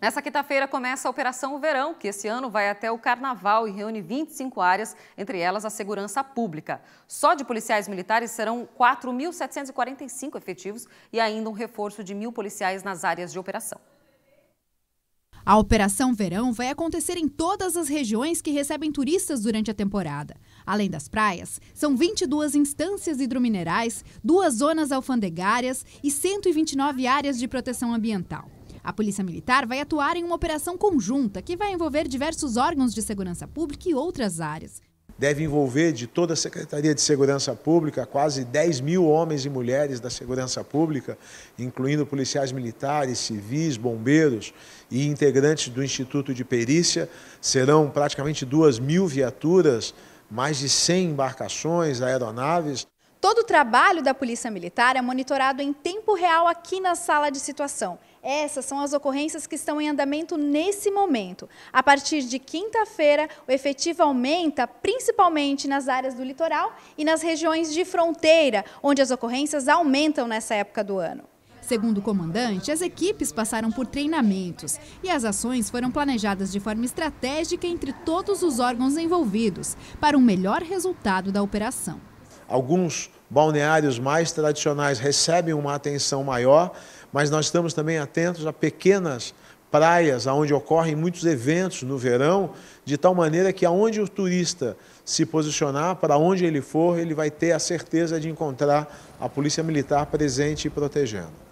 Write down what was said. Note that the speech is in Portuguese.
Nessa quinta-feira começa a Operação Verão, que esse ano vai até o Carnaval e reúne 25 áreas, entre elas a segurança pública. Só de policiais militares serão 4.745 efetivos e ainda um reforço de mil policiais nas áreas de operação. A Operação Verão vai acontecer em todas as regiões que recebem turistas durante a temporada. Além das praias, são 22 instâncias hidrominerais, duas zonas alfandegárias e 129 áreas de proteção ambiental. A Polícia Militar vai atuar em uma operação conjunta que vai envolver diversos órgãos de segurança pública e outras áreas. Deve envolver de toda a Secretaria de Segurança Pública, quase 10 mil homens e mulheres da segurança pública, incluindo policiais militares, civis, bombeiros e integrantes do Instituto de Perícia. Serão praticamente duas mil viaturas, mais de 100 embarcações, aeronaves. Todo o trabalho da Polícia Militar é monitorado em tempo real aqui na sala de situação. Essas são as ocorrências que estão em andamento nesse momento. A partir de quinta-feira, o efetivo aumenta principalmente nas áreas do litoral e nas regiões de fronteira, onde as ocorrências aumentam nessa época do ano. Segundo o comandante, as equipes passaram por treinamentos e as ações foram planejadas de forma estratégica entre todos os órgãos envolvidos para um melhor resultado da operação. Alguns balneários mais tradicionais recebem uma atenção maior, mas nós estamos também atentos a pequenas praias onde ocorrem muitos eventos no verão, de tal maneira que aonde o turista se posicionar, para onde ele for, ele vai ter a certeza de encontrar a polícia militar presente e protegendo.